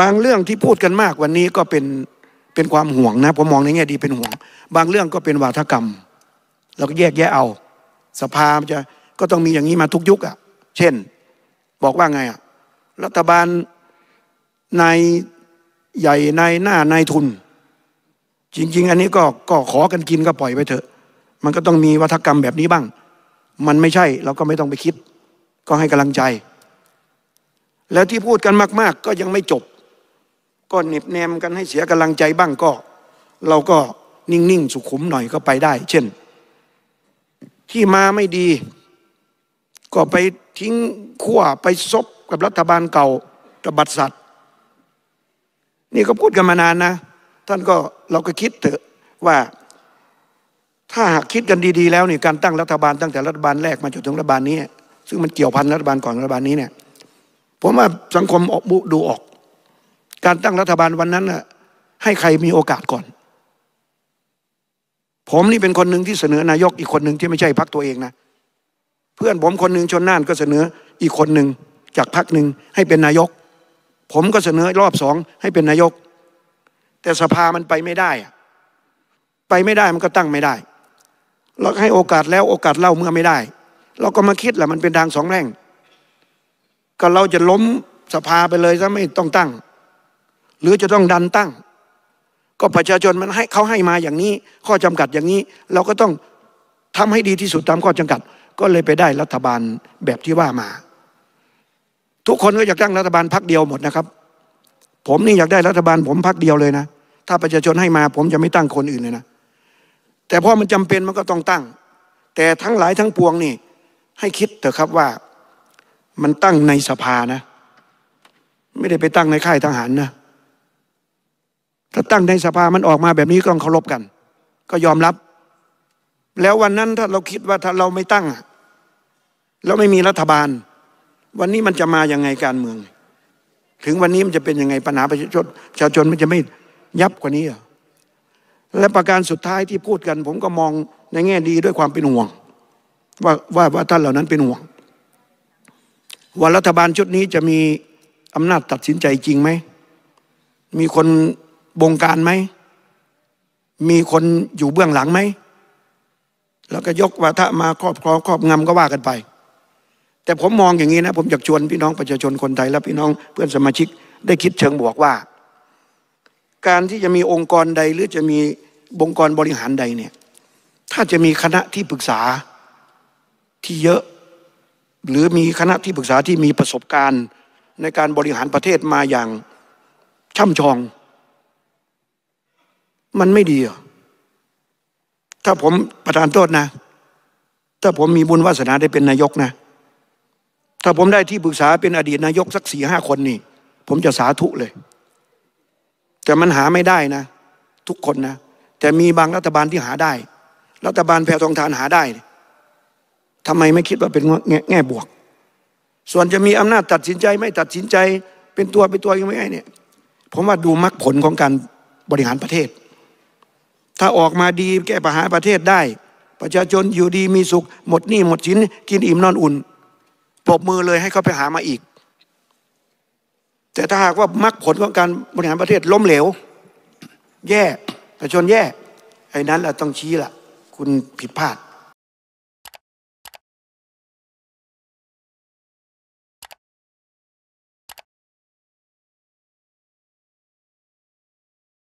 บางเรื่องที่พูดกันมากวันนี้ก็เป็น เป็นความห่วงนะผมมองในแง่ดีเป็นห่วง บางเรื่องก็เป็นวาทกรรมเราก็แยกแยะเอา สภาจะก็ต้องมีอย่างนี้มาทุกยุคอะ่ะเช่นบอกว่าไงอะ่ะรัฐบาลในใหญ่ในหน้าในทุน จริง ๆ อันนี้ก็ก็ขอกันกินก็ปล่อยไปเถอะ มันก็ต้องมีวัฒกรรมแบบนี้บ้าง มันไม่ใช่เราก็ไม่ต้องไปคิด ก็ให้กำลังใจ แล้วที่พูดกันมากๆก็ยังไม่จบก็เน็บแนมกันให้เสียกำลังใจบ้างก็ เราก็นิ่งๆสุขุมหน่อยก็ไปได้ เช่น ที่มาไม่ดีก็ไปทิ้งขั้วไปซบกับรัฐบาลเก่าตบัดสัตว์นี่ก็พูดกันมานานนะ ท่านก็ เราก็คิดเถอะว่าถ้าหากคิดกันดีๆ แล้วนี่การตั้งรัฐบาลตั้งแต่รัฐบาลแรก มาจนถึงรัฐบาลนี้ ซึ่งมันเกี่ยวพันรัฐบาลก่อนรัฐบาลนี้เนี่ยผมว่าสังคมออกดูออกการตั้งรัฐบาลวันนั้นให้ใครมีโอกาสก่อน ผมนี่เป็นคนหนึ่งที่เสนอนายก อีกคนหนึ่งที่ไม่ใช่พักตัวเองนะ เพื่อนผมคนหนึ่งชนน่านก็เสนออีกคนหนึ่งจากพักหนึ่งให้เป็นนายก ผมก็เสนอรอบสองให้เป็นนายก แต่สภามันไปไม่ได้ไปไม่ได้มันก็ตั้งไม่ได้เราให้โอกาสแล้วโอกาสเล่าเมื่อไม่ได้เราก็มาคิดแหละมันเป็นทางสองแร่ง ก็เราจะล้มสภาไปเลยซะไม่ต้องตั้งหรือจะต้องดันตั้ง ก็ประชาชนมันให้เขาให้มาอย่างนี้ ข้อจำกัดอย่างนี้ เราก็ต้องทำให้ดีที่สุดตามข้อจำกัด ก็เลยไปได้รัฐบาลแบบที่ว่ามา ทุกคนก็อยากตั้งรัฐบาลพักเดียวหมดนะครับ ผมนี่อยากได้รัฐบาล ผมพักเดียวเลยนะ ถ้าประชาชนให้มา ผมจะไม่ตั้งคนอื่นเลยนะ แต่พอมันจำเป็นมันก็ต้องตั้ง แต่ทั้งหลายทั้งปวงนี่ ให้คิดเถอะครับว่ามันตั้งในสภานะ ไม่ได้ไปตั้งในค่ายทหารนะถ้าตั้งในสภามันออกมาแบบนี้ก็ต้องเคารพกัน ก็ยอมรับ แล้ววันนั้นถ้าเราคิดว่าถ้าเราไม่ตั้งแล้วไม่มีรัฐบาล วันนี้มันจะมาอย่างไงการเมือง ถึงวันนี้มันจะเป็นยังไงปัญหาประชาชนประชาชนมันจะไม่ยับกว่านี้หรอและประการสุดท้ายที่พูดกันผมก็มองในแง่ดีด้วยความเป็นห่วง ว่าว่าว่าท่านเหล่านั้นเป็นห่วงว่ารัฐบาลชุดนี้จะมีอำนาจตัดสินใจจริงไหมมีคนบงการไหม มีคนอยู่เบื้องหลังไหม แล้วก็ยกวาทะมาครอบครองครอบงำก็ว่ากันไป แต่ผมมองอย่างนี้นะ ผมอยากชวนพี่น้องประชาชนคนไทยและพี่น้องเพื่อนสมาชิกได้คิดเชิงบวกว่า การที่จะมีองค์กรใดหรือจะมีองค์กรบริหารใดเนี่ย ถ้าจะมีคณะที่ปรึกษาที่เยอะ หรือมีคณะที่ปรึกษาที่มีประสบการณ์ในการบริหารประเทศมาอย่างช่ำชองมันไม่ดีอ่ะถ้าผมประธานโทษนะ ถ้าผมมีบุญวาสนาได้เป็นนายกนะ ถ้าผมได้ที่ปรึกษาเป็นอดีตนายกสักสี่ห้าคนนี่ ผมจะสาธุเลย แต่มันหาไม่ได้นะ ทุกคนนะแต่มีบางรัฐบาลที่หาได้ รัฐบาลแพรทองทานหาได้ ทำไมไม่คิดว่าเป็นแงแง่บวก ส่วนจะมีอำนาจตัดสินใจไม่ตัดสินใจเป็นตัวเป็นตัวยังไม่ไงเนี่ย ผมว่าดูมรรคผลของการบริหารประเทศถ้าออกมาดีแก้ปัญหาประเทศได้ ประชาชนอยู่ดีมีสุขหมดหนี้หมดสินกินอิ่มนอนอุ่นปรบมือเลยให้เขาไปหามาอีก แต่ถ้าหากว่ามรรคผลของการบริหารประเทศล้มเหลว แย่ ประชาชนแย่ ไอ้นั้นเราต้องชี้ละ คุณผิดพลาด